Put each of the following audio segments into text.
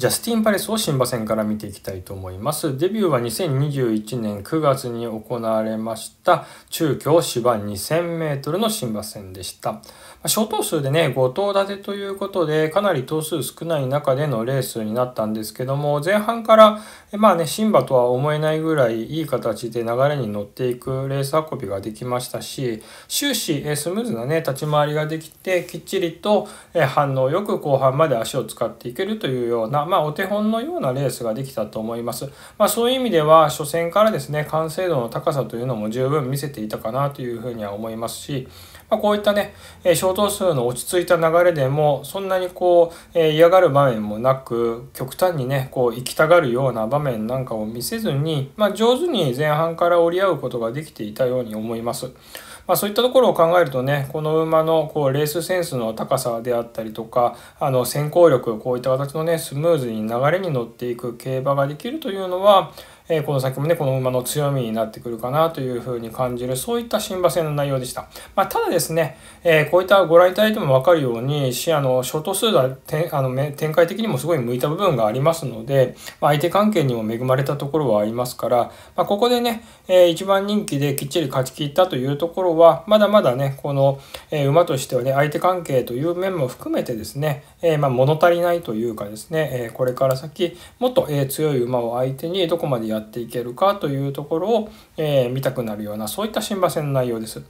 ジャスティン・パレスを新馬戦から見ていきたいと思います。デビューは2021年9月に行われました中京芝2 0 0 0ルの新馬戦でした。小等数でね、5頭立てということで、かなり頭数少ない中でのレースになったんですけども、前半から、まあね、シンバとは思えないぐらいいい形で流れに乗っていくレース運びができましたし、終始スムーズなね、立ち回りができて、きっちりと反応よく後半まで足を使っていけるというような、まあ、お手本のようなレースができたと思います。まあ、そういう意味では、初戦からですね、完成度の高さというのも十分見せていたかなというふうには思いますし、まあ、こういったね、小等数の落ち着いた流れでも、そんなにこう、嫌がる場面もなく、極端にね、こう、行きたがるような場面なんかを見せずに、まあ、上手に前半から折り合うことができていたように思います。まあ、そういったところを考えるとねこの馬のこうレースセンスの高さであったりとかあの先行力こういった形のねスムーズに流れに乗っていく競馬ができるというのはえこの先もね、この馬の強みになってくるかなというふうに感じる、そういった新馬戦の内容でした。まあ、ただですね、えこういったご覧いただいてもわかるように、視野のショート数があの展開的にもすごい向いた部分がありますので、まあ、相手関係にも恵まれたところはありますから、まあ、ここでね、え1番人気できっちり勝ち切ったというところは、まだまだね、この、え馬としてはね、相手関係という面も含めてですね、えま物足りないというかですね、えこれから先、もっと、え強い馬を相手にどこまでややっていけるかというところを、えー、見たくなるようなそういった新馬戦の内容です。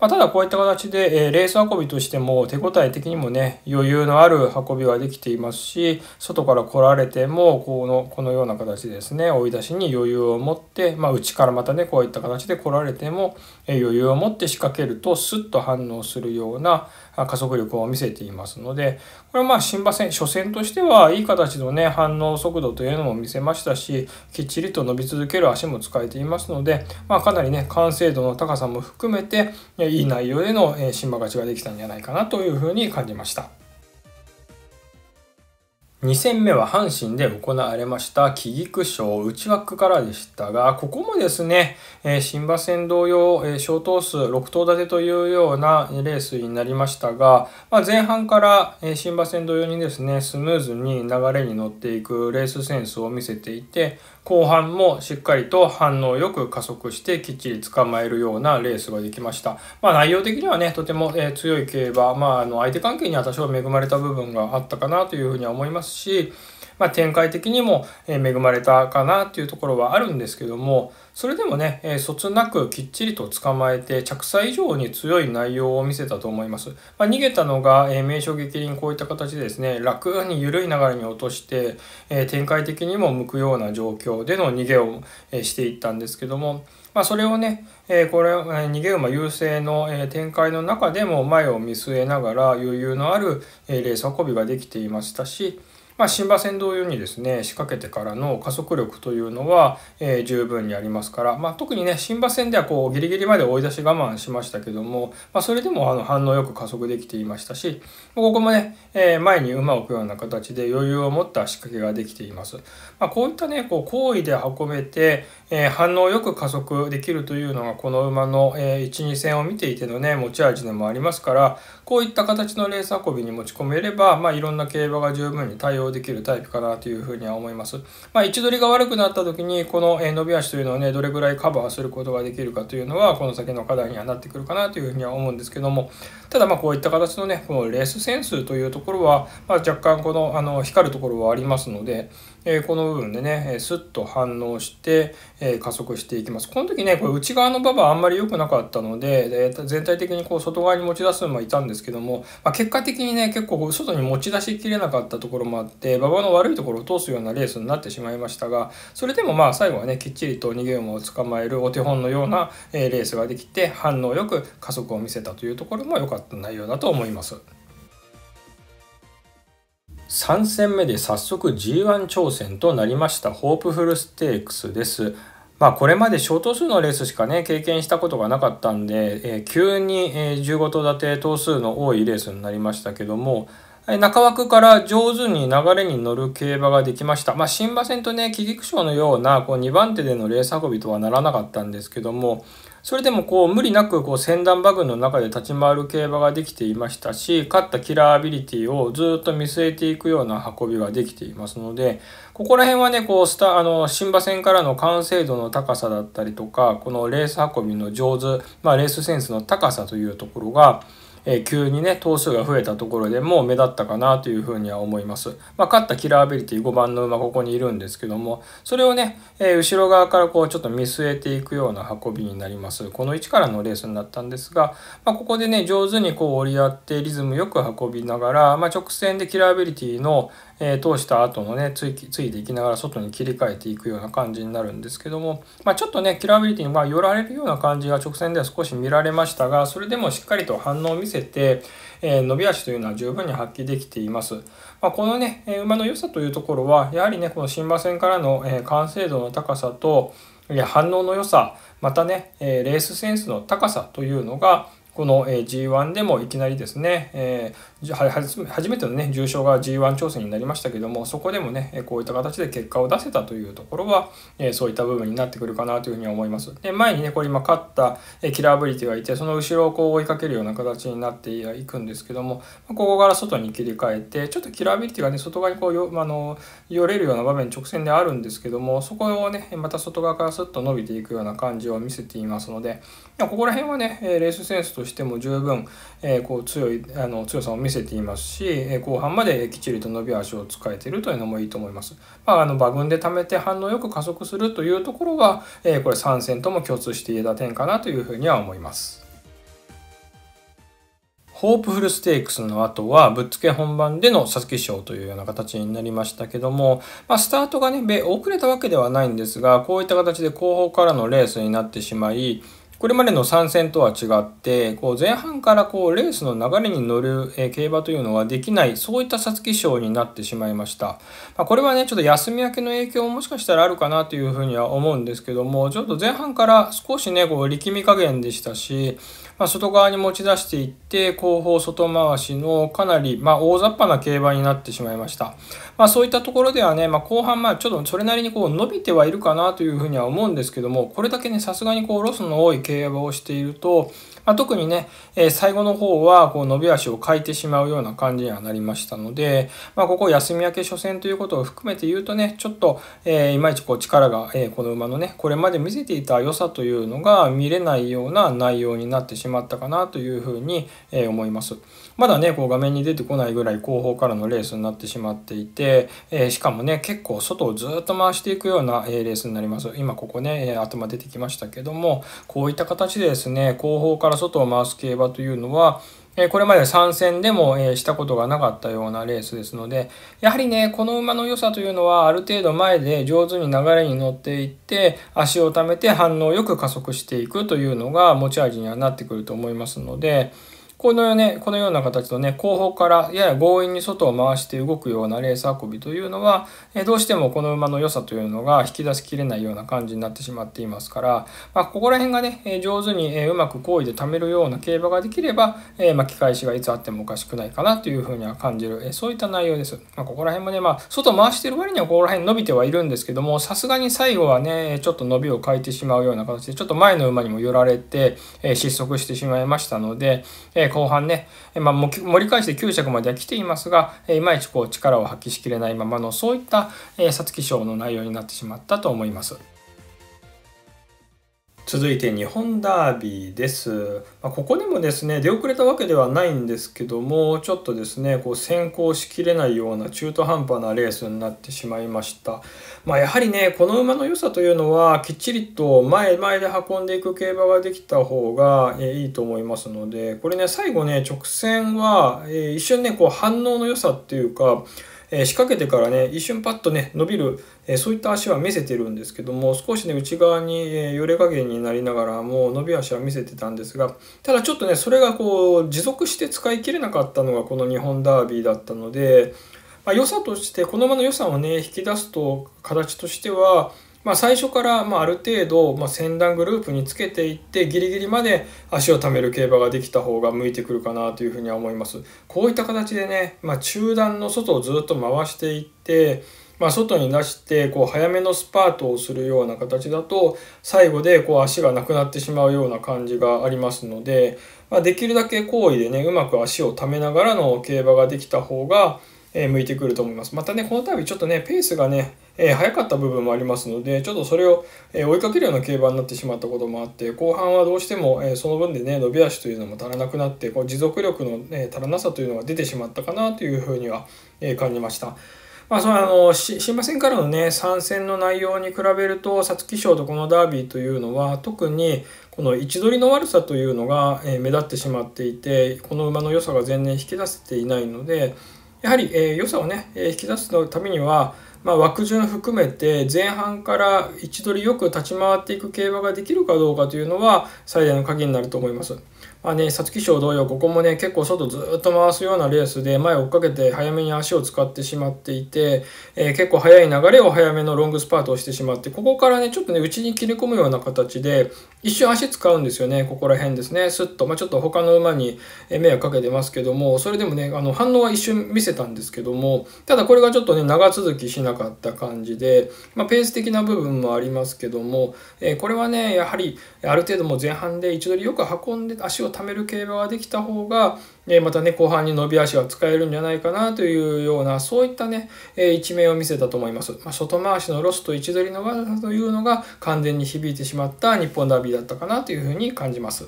まあ、ただこういった形で、えレース運びとしても手応え的にもね余裕のある運びはできていますし外から来られてもこのこのような形ですね追い出しに余裕を持って、まあ、内からまたねこういった形で来られても、え余裕を持って仕掛けるとスッと反応するような、加速力を見せていますので、これはまあ新馬戦、初戦としてはいい形のね、反応速度というのも見せましたし、きっちりと伸び続ける足も使えていますので、まあ、かなりね、完成度の高さも含めて、いい内容での新馬勝ちができたんじゃないかなというふうに感じました。2戦目は阪神で行われました木菊賞内枠からでしたが、ここもですね、えー、新馬戦同様、えー、小投数6頭立てというようなレースになりましたが、まあ、前半から、えー、新馬戦同様にですね、スムーズに流れに乗っていくレースセンスを見せていて、後半もしっかりと反応よく加速してきっちり捕まえるようなレースができました。まあ内容的にはね、とても、え強い競馬、まああの相手関係には多少恵まれた部分があったかなというふうには思いますし、まあ展開的にも恵まれたかなというところはあるんですけども、それでもね、えー、そつなくきっちりと捕まえて、着彩以上に強い内容を見せたと思います。まあ、逃げたのが、えー、名称激輪こういった形でですね、楽に緩い流れに落として、えー、展開的にも向くような状況での逃げを、えしていったんですけども、まあ、それをね、えこれ、え逃げ馬優勢の、え展開の中でも前を見据えながら余裕のある、えレース運びができていましたし、まあ、新馬戦同様にですね仕掛けてからの加速力というのは、えー、十分にありますから、まあ、特にね新馬戦ではこうギリギリまで追い出し我慢しましたけども、まあ、それでもあの反応よく加速できていましたしここもね、えー、前に馬を置くような形で余裕を持った仕掛けができています。まあ、こういったねこう行為で運べて、えー、反応よく加速できるというのがこの馬の、えー、12戦を見ていてのね持ち味でもありますからこういった形のレース運びに持ち込めれば、まあ、いろんな競馬が十分に対応用できるタイプかなというふうには思います。まあ、位置取りが悪くなった時に、この伸び足というのをね、どれぐらいカバーすることができるかというのは、この先の課題にはなってくるかなというふうには思うんですけども、ただまあこういった形のね、このレース線数というところは、まあ、若干このあの光るところはありますので、えこの部分でね、えー、スッと反応して、え加速していきます。この時ね、これ内側のババあんまり良くなかったので、え全体的にこう外側に持ち出すのもいたんですけども、まあ、結果的にね、結構外に持ち出しきれなかったところもあって、馬場の悪いところを通すようなレースになってしまいましたが、それでもまあ最後はね、きっちりと逃げ馬を捕まえるお手本のような、えレースができて、反応よく加速を見せたというところも良かった内容だと思います。3戦目で早速 G1 挑戦となりましたホープフルステークスです。まあ、これまで小頭数のレースしかね、経験したことがなかったんで、えー、急に、え15頭立て頭数の多いレースになりましたけども、え中枠から上手に流れに乗る競馬ができました。まあ、新馬戦とね、喜劇賞のようなこう2番手でのレース運びとはならなかったんですけども、それでもこう無理なくこう先断馬群の中で立ち回る競馬ができていましたし勝ったキラーアビリティをずっと見据えていくような運びができていますのでここら辺はねこうスタあの新馬戦からの完成度の高さだったりとかこのレース運びの上手、まあ、レースセンスの高さというところがえ急にね、頭数が増えたところでもう目立ったかなというふうには思います。まあ、勝ったキラーアビリティ5番の馬ここにいるんですけども、それをね、え後ろ側からこうちょっと見据えていくような運びになります。この位置からのレースになったんですが、まあ、ここでね、上手にこう折り合ってリズムよく運びながら、まあ、直線でキラーアビリティの、えー、通した後のねついついていきながら外に切り替えていくような感じになるんですけども、まあ、ちょっとねキラビリティにまあ寄られるような感じが直線では少し見られましたがそれでもしっかりと反応を見せて、えー、伸び足というのは十分に発揮できています、まあ、このね、え馬の良さというところはやはりねこの新馬戦からの、え完成度の高さと反応の良さまたね、えレースセンスの高さというのがこの G1 でもいきなりですね、え初めてのね重賞が G1 挑戦になりましたけどもそこでもねこういった形で結果を出せたというところは、えそういった部分になってくるかなというふうに思いますで前にねこれ今勝ったキラーブリティがいてその後ろをこう追いかけるような形になっていくんですけどもここから外に切り替えてちょっとキラービリティがね外側にこうよあの寄れるような場面直線であるんですけどもそこをねまた外側からスッと伸びていくような感じを見せていますのでここら辺はねレースセンスとしても十分、えこう強いあの強さを見せせていますし、後半まできっちりと伸び足を使えているというのもいいと思います。まあ、あの馬群で貯めて反応よく加速するというところは、えこれ3戦とも共通して言えた点かなというふうには思います。ホープフルステークスの後は、ぶっつけ本番での皐月賞というような形になりましたけども、まあ、スタートがね、遅れたわけではないんですが、こういった形で後方からのレースになってしまい、これまでの参戦とは違って、こう前半からこうレースの流れに乗る競馬というのはできない、そういった皐月賞になってしまいました。まあ、これはね、ちょっと休み明けの影響ももしかしたらあるかなというふうには思うんですけども、ちょっと前半から少しね、こう力み加減でしたし、まあ、外側に持ち出していって後方外回しのかなり、まあ、大雑把な競馬になってしまいました、まあ、そういったところではね、まあ、後半まあちょっとそれなりにこう伸びてはいるかなというふうには思うんですけどもこれだけねさすがにこうロスの多い競馬をしているとまあ、特にね、えー、最後の方はこう伸び足を欠いてしまうような感じにはなりましたので、まあ、ここ休み明け初戦ということを含めて言うとねちょっと、えー、いまいちこう力が、えー、この馬のねこれまで見せていた良さというのが見れないような内容になってしまったかなというふうに、えー、思います。まだね、こう画面に出てこないぐらい後方からのレースになってしまっていて、えー、しかもね、結構外をずっと回していくような、えー、レースになります。今ここね、頭出てきましたけども、こういった形でですね、後方から外を回す競馬というのは、これまで参戦でもしたことがなかったようなレースですので、やはりね、この馬の良さというのは、ある程度前で上手に流れに乗っていって、足を貯めて反応よく加速していくというのが持ち味にはなってくると思いますので、このよ,、ね、このような形の、ね、後方からやや強引に外を回して動くようなレース運びというのは、えどうしてもこの馬の良さというのが引き出しきれないような感じになってしまっていますから、まあ、ここら辺がね、え上手に、えうまく行為で貯めるような競馬ができれば、え巻き返しがいつあってもおかしくないかなというふうには感じる、えそういった内容です。まあ、ここら辺もね、まあ、外回してる割にはここら辺伸びてはいるんですけども、さすがに最後はね、ちょっと伸びを変えてしまうような形で、ちょっと前の馬にも寄られて、え失速してしまいましたので、え後半ね、まあ、盛り返して9着までは来ていますが、いまいちこう力を発揮しきれないままの、そういった皐月賞の内容になってしまったと思います。続いて日本ダービーです、まあ、ここでもですね出遅れたわけではないんですけどもちょっとですねこう先行しきれないような中途半端なレースになってしまいました、まあ、やはりね、この馬の良さというのは、きっちりと前前で運んでいく競馬ができた方がいいと思いますので、これね、最後ね、直線は、一瞬ね、こう反応の良さっていうか、え仕掛けてからね一瞬パッとね伸びる、えそういった足は見せてるんですけども少しね内側に、えれ加減になりながらもう伸び足は見せてたんですがただちょっとねそれがこう持続して使い切れなかったのがこの日本ダービーだったので。まあ、良さとしてこのまの良さをね引き出すと形としては、まあ、最初から、まあ、ある程度、まあ、先段グループにつけていってギリギリまで足を貯める競馬ができた方が向いてくるかなというふうには思いますこういった形でね、まあ、中段の外をずっと回していってまあ、外に出してこう早めのスパートをするような形だと最後でこう足がなくなってしまうような感じがありますので、まあ、できるだけ行為でねうまく足を溜めながらの競馬ができた方が、え向いてくると思います。またね、この度ちょっとね、ペースがね、え早かった部分もありますので、ちょっとそれを、え追いかけるような競馬になってしまったこともあって、後半はどうしても、えその分でね、伸び足というのも足らなくなって、こう持続力の、ね、足らなさというのが出てしまったかなというふうには、え感じました。まあ、そのあの新馬戦からのね参戦の内容に比べると皐月賞とこのダービーというのは特にこの位置取りの悪さというのが、え目立ってしまっていてこの馬の良さが前年引き出せていないので。やはり、えー、良さをね、えー、引き出すためには、まあ、枠順含めて前半から位置取りよく立ち回っていく競馬ができるかどうかというのは最大の鍵になると思います。まあね、皐月賞同様、ここもね、結構外ずっと回すようなレースで、前を追っかけて早めに足を使ってしまっていて、えー、結構早い流れを早めのロングスパートをしてしまって、ここからね、ちょっとね、内に切り込むような形で、一瞬足使うんですよね、ここら辺ですね、スッと。まあ、ちょっと他の馬に迷惑かけてますけども、それでもね、あの反応は一瞬見せたんですけども、ただこれがちょっとね、長続きしなかった感じで、まあ、ペース的な部分もありますけども、えー、これはね、やはり、ある程度も前半で一度よく運んで足を貯める競馬ができた方が、えまたね後半に伸び足が使えるんじゃないかなというようなそういったね、え一面を見せたと思います、まあ、外回しのロスと位置取りの技というのが完全に響いてしまった日本ダービーだったかなというふうに感じます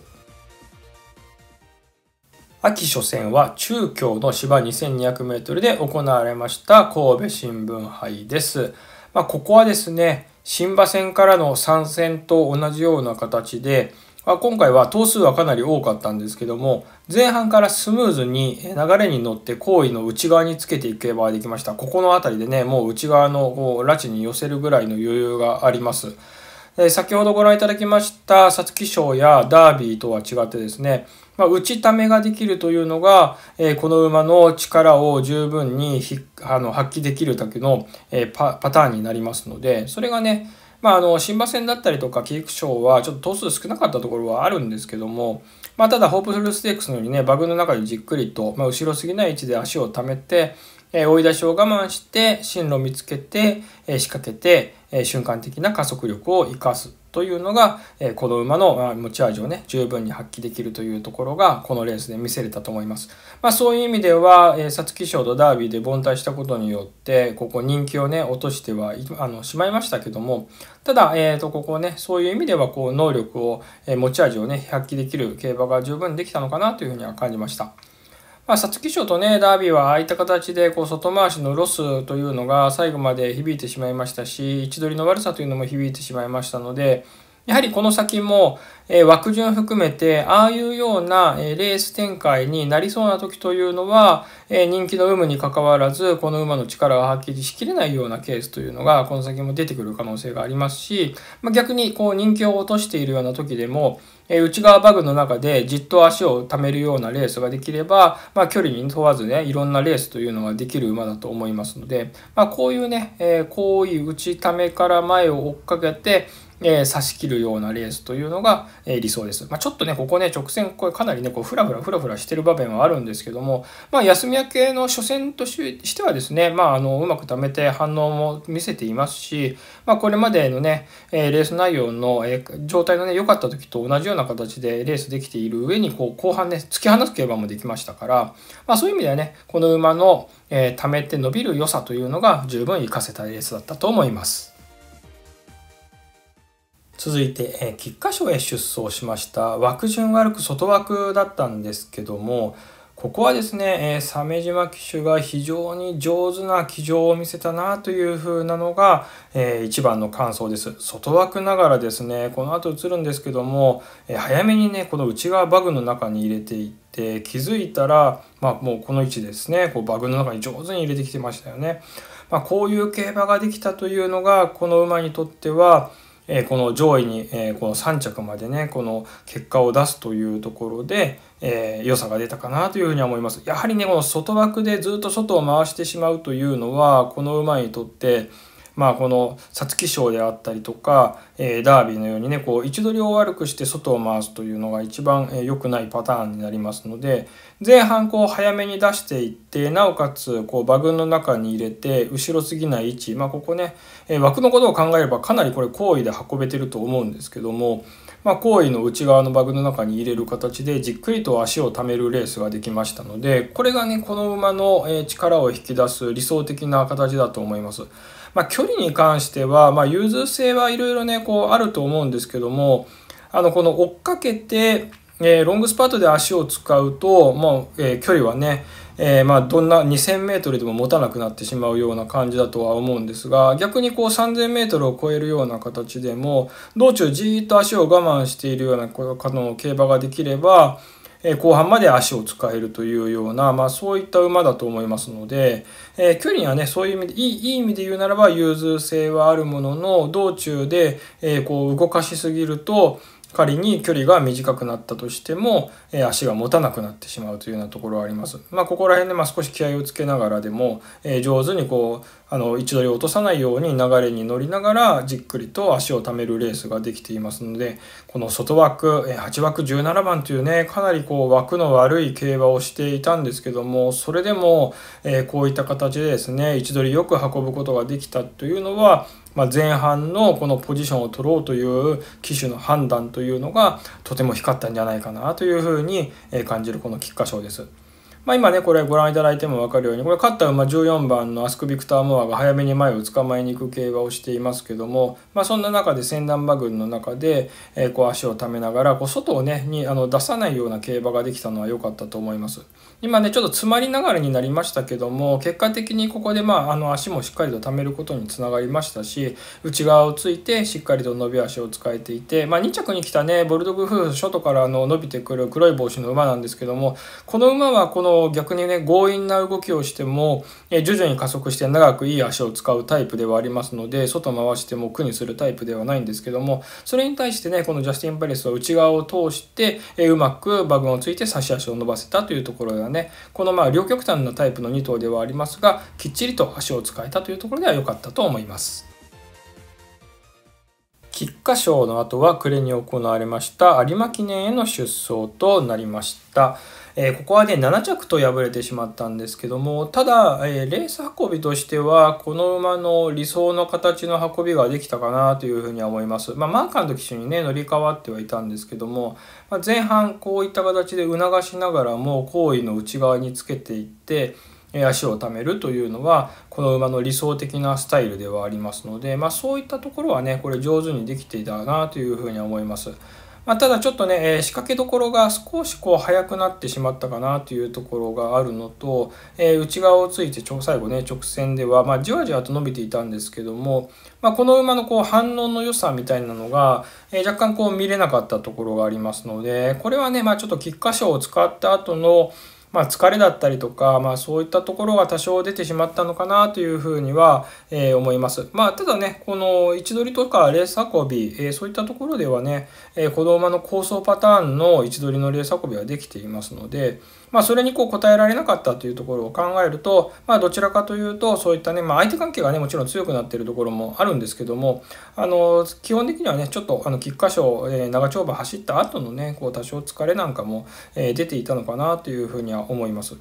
秋初戦は中京の芝 2200m で行われました神戸新聞杯です。まあ、ここはですね、新馬戦からの参戦と同じような形で、今回は頭数はかなり多かったんですけども前半からスムーズに流れに乗って行為の内側につけていけばできましたここのあたりでねもう内側のこう拉致に寄せるぐらいの余裕があります先ほどご覧いただきました皐月賞やダービーとは違ってですね、まあ、ちためができるというのが、えー、この馬の力を十分にあの発揮できるだけの、えー、パターンになりますのでそれがねまあ、あの新馬戦だったりとかキークーはちょっと頭数少なかったところはあるんですけども、まあ、ただホープフルステークスのようにねバグの中でじっくりと、まあ、後ろすぎない位置で足をためて、えー、追い出しを我慢して進路を見つけて、えー、仕掛けて、えー、瞬間的な加速力を生かすというのが、えこの馬の持ち味をね、十分に発揮できるというところが、このレースで見せれたと思います。まあ、そういう意味では、え皐月賞とダービーで凡退したことによって、ここ人気をね、落としてはあのしまいましたけども、ただ、えー、とここね、そういう意味では、こう、能力を、え持ち味をね、発揮できる競馬が十分できたのかなというふうには感じました。まあ、皐月賞とね、ダービーはああいった形で、こう、外回しのロスというのが最後まで響いてしまいましたし、位置取りの悪さというのも響いてしまいましたので、やはりこの先も、え枠順含めて、ああいうような、えレース展開になりそうな時というのは、え人気の有無に関わらず、この馬の力っ発揮しきれないようなケースというのが、この先も出てくる可能性がありますし、ま逆にこう人気を落としているような時でも、え内側バグの中でじっと足を貯めるようなレースができれば、まあ、距離に問わずね、いろんなレースというのができる馬だと思いますので、まあ、こういうね、えー、行為打ちためから前を追っかけて、え差し切るようなレースというのが、え理想です。まあ、ちょっとね、ここね、直線、これかなりね、こう、ふらふらふらふらしてる場面はあるんですけども、まあ、休み明けの初戦としてはですね、まあ、あの、うまく貯めて反応も見せていますし、まあ、これまでのね、えレース内容の、え状態のね、良かった時と同じような形でレースできている上に、こう、後半ね、突き放す競馬もできましたから、まあ、そういう意味ではね、この馬の、えー、貯めて伸びる良さというのが十分活かせたレースだったと思います。続いて、えー、菊花賞へ出走しました枠順悪く外枠だったんですけどもここはですね、えー、鮫島騎手が非常に上手な騎乗を見せたなという風なのが、えー、一番の感想です。外枠ながらですね、この後映るんですけども、えー、早めにね、この内側バグの中に入れていって、気づいたら、まあ、もうこの位置ですね、こうバグの中に上手に入れてきてましたよね。まあ、こういう競馬ができたというのが、この馬にとっては、えこの上位に、えこの3着までねこの結果を出すというところで、え良さが出たかなというふうに思いますやはりねこの外枠でずっと外を回してしまうというのはこの馬にとってまあ、この皐月賞であったりとか、えー、ダービーのようにねこう位置取りを悪くして外を回すというのが一番良、えー、くないパターンになりますので前半こう早めに出していってなおかつこう馬群の中に入れて後ろすぎない位置、まあ、ここね、えー、枠のことを考えればかなりこれ好意で運べてると思うんですけども。まあ、行為の内側のバグの中に入れる形でじっくりと足を貯めるレースができましたのでこれがねこの馬の力を引き出す理想的な形だと思います。まあ、距離に関しては、まあ、融通性はいろいろね、こうあると思うんですけども、あの、この追っかけて、えー、ロングスパートで足を使うと、もう、えー、距離はね、えー、まあどんな2000メートルでも持たなくなってしまうような感じだとは思うんですが、逆にこう3000メートルを超えるような形でも、道中じーっと足を我慢しているようなこの競馬ができれば、え後半まで足を使えるというような、まあ、そういった馬だと思いますので、え距離にはねそういう意味でいいいい意味で言うならば融通性はあるものの道中で、えこう動かしすぎると仮に距離が短くなったとしても、え足が持たなくなってしまうというようなところはあります。まあ、ここら辺でま少し気合をつけながらでも、え上手にこうあの位置取りを落とさないように流れに乗りながらじっくりと足を貯めるレースができていますのでこの外枠、え8枠17番というねかなりこう枠の悪い競馬をしていたんですけどもそれでも、えこういった形でですね位置取りよく運ぶことができたというのはまあ、前半のこのポジションを取ろうという機種の判断というのがとても光ったんじゃないかなというふうに感じるこの菊花賞です。まあ、今ねこれご覧いただいても分かるようにこれ勝った馬14番のアスク・ビクター・モアが早めに前を捕まえに行く競馬をしていますけども、まあ、そんな中で先段馬群の中で、えこう足をためながらこう外をねにあの出さないような競馬ができたのは良かったと思います。今ねちょっと詰まりながらになりましたけども結果的にここで、まあ、あの足もしっかりと貯めることにつながりましたし内側をついてしっかりと伸び足を使えていて、まあ、2着に来たねボルドグフーショートからの伸びてくる黒い帽子の馬なんですけどもこの馬はこの逆にね強引な動きをしても徐々に加速して長くいい足を使うタイプではありますので外回しても苦にするタイプではないんですけどもそれに対してねこのジャスティン・パレスは内側を通してうまく馬群をついて差し足を伸ばせたというところでがねこのまあ両極端なタイプの2頭ではありますがきっちりと足を使えたというところでは良かったと思います。菊花賞の後は暮れに行われました有馬記念への出走となりました。えー、ここはね、7着と敗れてしまったんですけども、ただ、えー、レース運びとしては、この馬の理想の形の運びができたかなというふうには思います。まあ、マーカーの機種にね、乗り換わってはいたんですけども、まあ、前半こういった形で促しながらも、好位の内側につけていって、足を貯めるというのはこの馬の理想的なスタイルではありますので、まあ、そういったところはねこれ上手にできていたなというふうに思います。まあ、ただちょっとね、えー、仕掛けどころが少しこう早くなってしまったかなというところがあるのと、えー、内側をついて最後ね直線では、まあ、じわじわと伸びていたんですけども、まあ、この馬のこう反応の良さみたいなのが、えー、若干こう見れなかったところがありますのでこれはね、まあ、ちょっと菊花賞を使った後のまあ、疲れだったりとか、まあ、そういったところが多少出てしまったのかなというふうには、えー、思います。まあ、ただね、この位置取りとかレース運び、えー、そういったところではね、えー、子供の構想パターンの位置取りのレース運びはできていますので、まあ、それにこう答えられなかったというところを考えると、まあ、どちらかというと、そういったね、まあ、相手関係がね、もちろん強くなっているところもあるんですけども、あの、基本的にはね、ちょっと、あの、菊花賞、えー、長丁場走った後のね、こう、多少疲れなんかも、えー、出ていたのかなというふうには思います。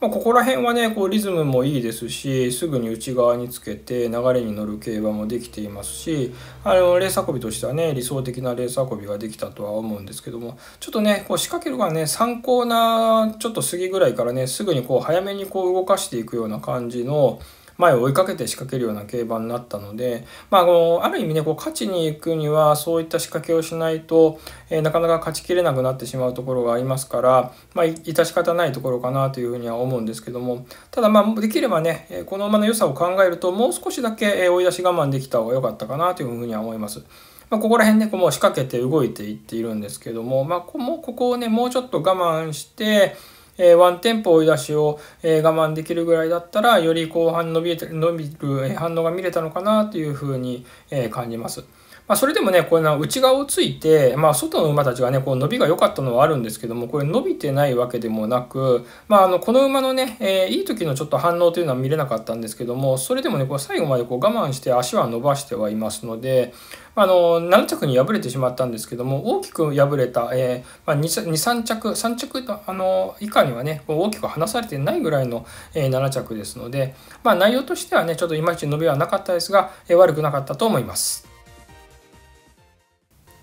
まあ、ここら辺はねこうリズムもいいですしすぐに内側につけて流れに乗る競馬もできていますしあのレース運びとしてはね理想的なレース運びができたとは思うんですけどもちょっとねこう仕掛けるがね参考なちょっと過ぎぐらいからねすぐにこう早めにこう動かしていくような感じの前を追いかけて仕掛けるような競馬になったので、まあ、あのある意味ねこう勝ちに行くにはそういった仕掛けをしないと、えー、なかなか勝ちきれなくなってしまうところがありますから、まあ、致し方ないところかなというふうには思うんですけどもただまあできればねこの馬の良さを考えるともう少しだけ追い出し我慢できた方が良かったかなというふうには思います。まあ、ここら辺ね、こうもう仕掛けて動いていっているんですけども、まあ、ここをね、もうちょっと我慢して、えー、ワンテンポ追い出しを、えー、我慢できるぐらいだったら、より後半伸びる反応が見れたのかなというふうに、えー、感じます。まあ、それでもね、これ内側をついて、まあ、外の馬たちがね、こう伸びが良かったのはあるんですけども、これ伸びてないわけでもなく、まあ、あのこの馬のね、えー、いい時のちょっと反応というのは見れなかったんですけども、それでもね、こう最後までこう我慢して足は伸ばしてはいますので、あの7着に敗れてしまったんですけども大きく敗れた、えー、まあ、23着3着あの以下にはね大きく離されてないぐらいの、えー、7着ですので、まあ、内容としてはねちょっといまいち伸びはなかったですが、えー、悪くなかったと思います。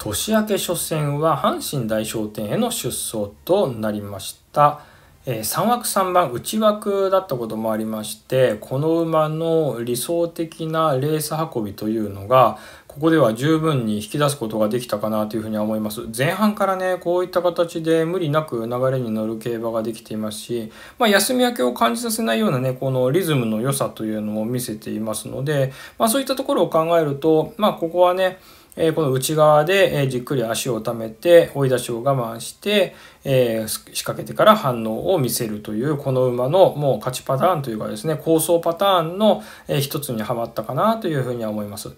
年明け初戦は阪神大商店への出走となりました。えー、3枠3番内枠だったこともありましてこの馬の理想的なレース運びというのがここでは十分に引き出すことができたかなというふうには思います前半からねこういった形で無理なく流れに乗る競馬ができていますし、まあ、休み明けを感じさせないようなねこのリズムの良さというのを見せていますので、まあ、そういったところを考えると、まあ、ここはねえこの内側で、えじっくり足をためて追い出しを我慢して、えー、仕掛けてから反応を見せるというこの馬のもう勝ちパターンというかですね構想パターンの、えー、一つにはまったかなというふうには思います。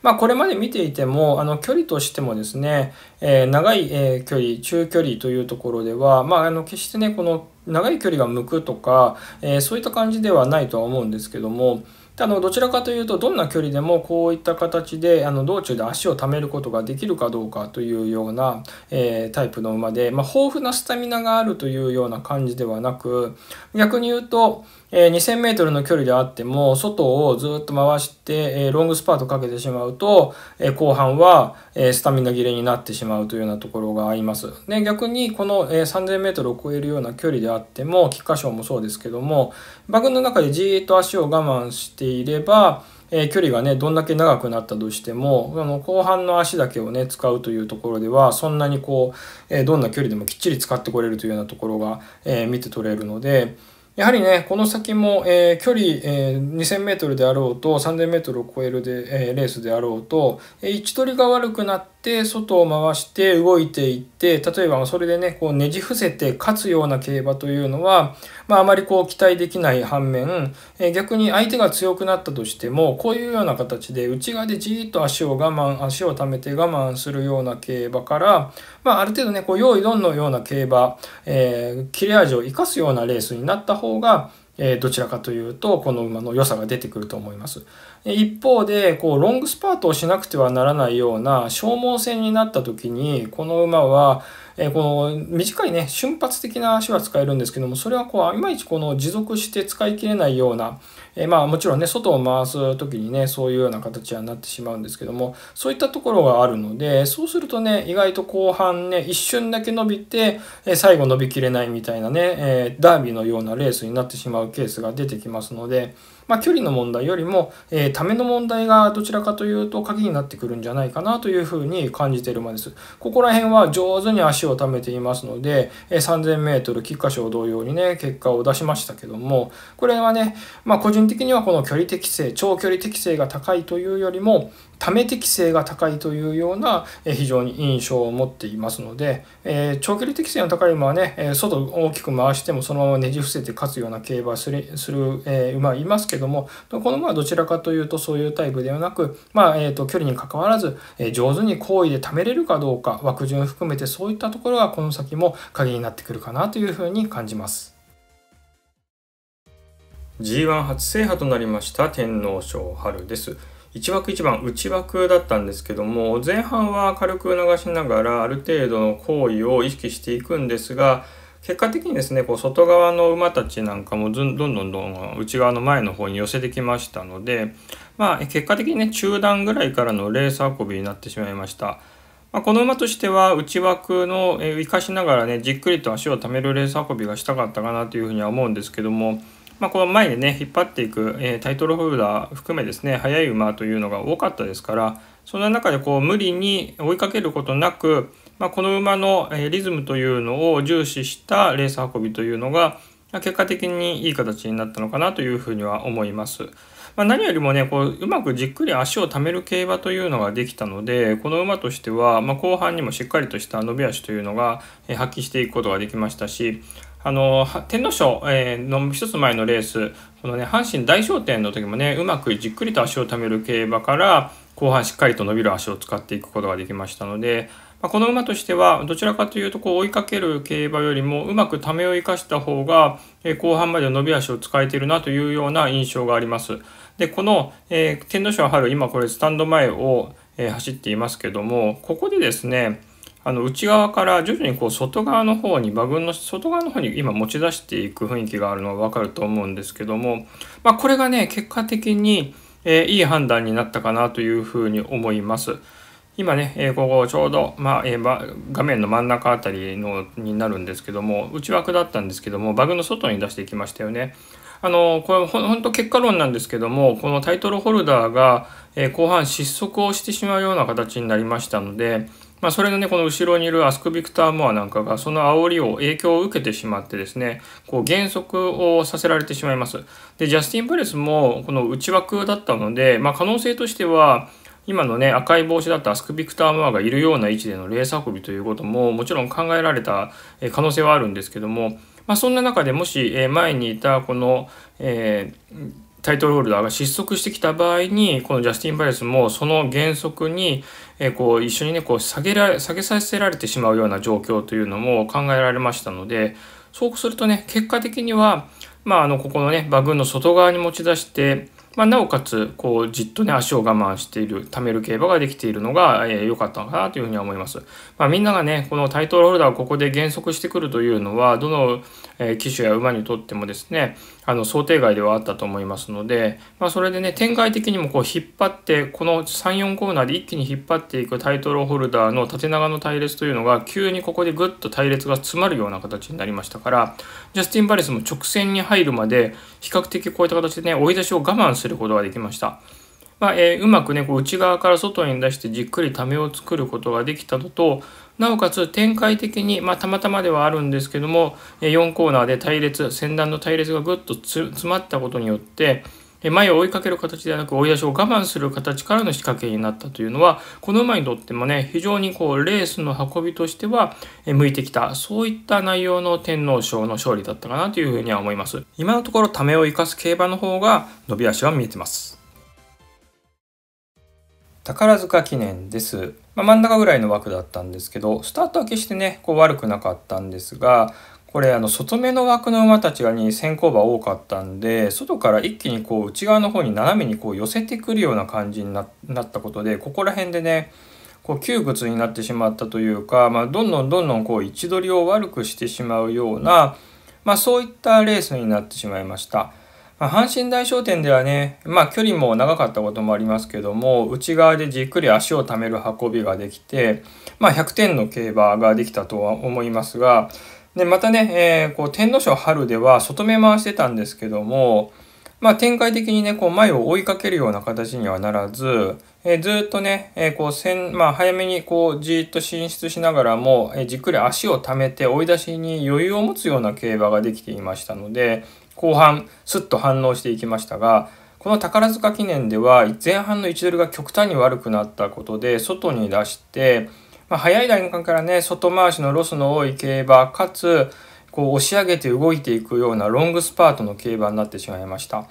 まあ、これまで見ていても、あの、距離としてもですね、えー、長い、え距離、中距離というところでは、まあ、あの、決してね、この長い距離が向くとか、えー、そういった感じではないとは思うんですけども、あのどちらかというとどんな距離でもこういった形であの道中で足を貯めることができるかどうかというような、えー、タイプの馬で、まあ、豊富なスタミナがあるというような感じではなく逆に言うと 2000m の距離であっても外をずっと回して、ロングスパートかけてしまうと、後半は、スタミナ切れになってしまうというようなところがあります。で逆にこの、3000m を超えるような距離であっても菊花賞もそうですけどもバグの中でじーっと足を我慢していれば距離がねどんだけ長くなったとしてもあの後半の足だけをね使うというところではそんなにこう、どんな距離でもきっちり使ってこれるというようなところが、見て取れるので。やはりね、この先も、えー、距離、えー、2000メートルであろうと、3000メートルを超えるで、えー、レースであろうとえ位置取りが悪くなってって外を回して動いていって例えばそれでねこうねじ伏せて勝つような競馬というのは、まあ、あまりこう期待できない反面、え逆に相手が強くなったとしてもこういうような形で内側でじーっと足を我慢足を溜めて我慢するような競馬から、まあ、ある程度ねこう用意どんのような競馬、えー、切れ味を生かすようなレースになった方がえどちらかというとこの馬の良さが出てくると思います。一方でこうロングスパートをしなくてはならないような消耗戦になった時にこの馬は、えこの短いね瞬発的な足は使えるんですけどもそれはこういまいちこの持続して使い切れないような、えまあもちろんね外を回す時にねそういうような形になってしまうんですけどもそういったところがあるのでそうするとね意外と後半ね一瞬だけ伸びて、え最後伸びきれないみたいなね、えダービーのようなレースになってしまうケースが出てきますので。まあ、距離の問題よりも、えー、ための問題がどちらかというと鍵になってくるんじゃないかなというふうに感じている馬です。ここら辺は上手に足を溜めていますので、え 3000m 菊花賞同様にね、結果を出しましたけども、これはね、まあ、個人的にはこの距離適性、長距離適性が高いというよりも、多め的性が高いというような非常に印象を持っていますので、えー、長距離適性の高い馬はね、外大きく回してもそのままねじ伏せて勝つような競馬するする、えー、馬いますけども、この馬はどちらかというとそういうタイプではなく、まあ、えっ、ー、と、距離にかかわらず、え上手に好意で貯めれるかどうか、枠順含めてそういったところがこの先も鍵になってくるかなというふうに感じます。G1 初制覇となりました天皇賞春です。1枠1番内枠だったんですけども前半は軽く流しながらある程度の行為を意識していくんですが結果的にですねこう外側の馬たちなんかもどんどんどんどん内側の前の方に寄せてきましたので、まあ、結果的にね中段ぐらいからのレース運びになってしまいました。まあ、この馬としては内枠の生かしながらねじっくりと足をためるレース運びがしたかったかなというふうには思うんですけどもまあ、この前でね引っ張っていく、えー、タイトルホルダー含めですね速い馬というのが多かったですからそんな中でこう無理に追いかけることなく、まあ、この馬の、えー、リズムというのを重視したレース運びというのが結果的にいい形になったのかなというふうには思います。まあ、何よりもねこううまくじっくり足をためる競馬というのができたのでこの馬としては、まあ、後半にもしっかりとした伸び足というのが、えー、発揮していくことができましたしあの天皇賞、えの一つ前のレースこの、ね、阪神大商店の時もねうまくじっくりと足をためる競馬から後半しっかりと伸びる足を使っていくことができましたので、まあ、この馬としてはどちらかというとこう追いかける競馬よりもうまくためを生かした方が、え後半まで伸び足を使えているなというような印象があります。でこの、えー、天皇賞春今これスタンド前を、えー、走っていますけどもここでですねあの内側から徐々にこう外側の方に馬群の外側の方に今持ち出していく雰囲気があるのは分かると思うんですけども、まあ、これがね結果的に、えー、いい判断になったかなというふうに思います。今ね、えー、ここちょうど、まあえー、画面の真ん中あたりのになるんですけども内枠だったんですけどもバグの外に出していきましたよね。あのこれほんと結果論なんですけどもこのタイトルホルダーが、えー、後半失速をしてしまうような形になりましたのでまあ、それのね、この後ろにいるアスク・ビクター・モアなんかが、その煽りを、影響を受けてしまってですね、こう減速をさせられてしまいます。で、ジャスティン・プレスも、この内枠だったので、まあ、可能性としては、今のね、赤い帽子だったアスク・ビクター・モアがいるような位置でのレース運びということも、もちろん考えられた可能性はあるんですけども、まあ、そんな中でもし、前にいた、この、えー、タイトルホルダーが失速してきた場合に、このジャスティン・バイスもその原則に、えこう一緒にねこう下げられ下げさせられてしまうような状況というのも考えられましたのでそうするとね結果的には、まあ、あのここのねバグの外側に持ち出して、まあ、なおかつこうじっとね足を我慢している貯める競馬ができているのが良、えー、かったのかなというふうには思います。まあ、みんながねこのタイトルホルダーをここで減速してくるというのはどのえ騎手や馬にとってもですね、あの、想定外ではあったと思いますので、まあ、それでね、展開的にもこう、引っ張って、この3、4コーナーで一気に引っ張っていくタイトルホルダーの縦長の隊列というのが、急にここでぐっと隊列が詰まるような形になりましたから、ジャスティン・バレスも直線に入るまで、比較的こういった形でね、追い出しを我慢することができました。まあ、えー、うまくねこう内側から外に出してじっくりためを作ることができたのとなおかつ展開的に、まあ、たまたまではあるんですけども4コーナーで隊列先団の隊列がぐっと詰まったことによって前を追いかける形ではなく追い出しを我慢する形からの仕掛けになったというのはこの馬にとってもね非常にこうレースの運びとしては向いてきたそういった内容の天皇賞の勝利だったかなというふうには思います今のところためを生かす競馬の方が伸び足は見えてます宝塚記念です。まあ、真ん中ぐらいの枠だったんですけど、スタートは決してね、こう悪くなかったんですが、これあの外目の枠の馬たちがに先行馬多かったんで外から一気にこう内側の方に斜めにこう寄せてくるような感じになったことでここら辺でねこう窮屈になってしまったというか、まあ、どんどんどんどんこう位置取りを悪くしてしまうような、まあ、そういったレースになってしまいました。阪神大商店ではね、まあ距離も長かったこともありますけども、内側でじっくり足を貯める運びができて、まあ100点の競馬ができたとは思いますが、で、またね、えー、こう天皇賞春では外目回してたんですけども、まあ展開的にね、こう前を追いかけるような形にはならず、えー、ずっとね、えー、こうせまあ早めにこうじっと進出しながらも、えじっくり足を貯めて追い出しに余裕を持つような競馬ができていましたので、後半すっと反応していきましたがこの宝塚記念では前半の1ドルが極端に悪くなったことで外に出して、まあ、早い段階からね外回しのロスの多い競馬かつこう押し上げて動いていくようなロングスパートの競馬になってしまいました。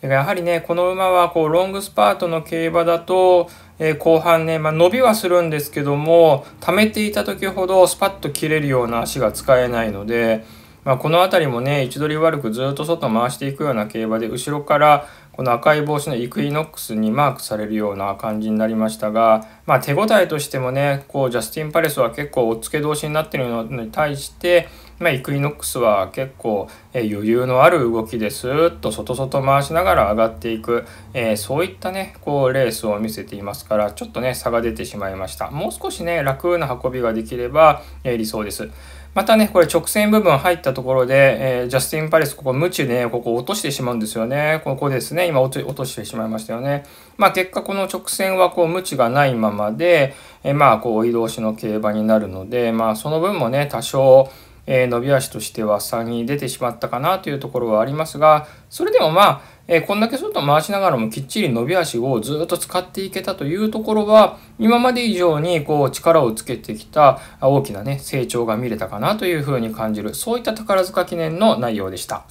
だかやはりね、この馬はこうロングスパートの競馬だと、えー、後半ね、まあ、伸びはするんですけども、溜めていた時ほどスパッと切れるような足が使えないので、まあ、この辺りもね位置取り悪くずっと外回していくような競馬で後ろからこの赤い帽子のイクイノックスにマークされるような感じになりましたが、まあ、手応えとしてもねこうジャスティン・パレスは結構おっつけ同士になってるのに対して、まあ、イクイノックスは結構、え余裕のある動きですーっと外外回しながら上がっていく、えー、そういったねこうレースを見せていますからちょっとね差が出てしまいましたもう少しね楽な運びができれば、え理想です。またね、これ直線部分入ったところで、えー、ジャスティン・パレス、ここ無知で、ここ落としてしまうんですよね。ここですね、今落としてしまいましたよね。まあ結果この直線はこう無知がないままで、えー、まあこう移動しの競馬になるので、まあその分もね、多少、え伸び足としては差に出てしまったかなというところはありますが、それでもまあ、えこんだけ外回しながらもきっちり伸び足をずっと使っていけたというところは、今まで以上にこう力をつけてきた大きなね、成長が見れたかなというふうに感じる、そういった宝塚記念の内容でした。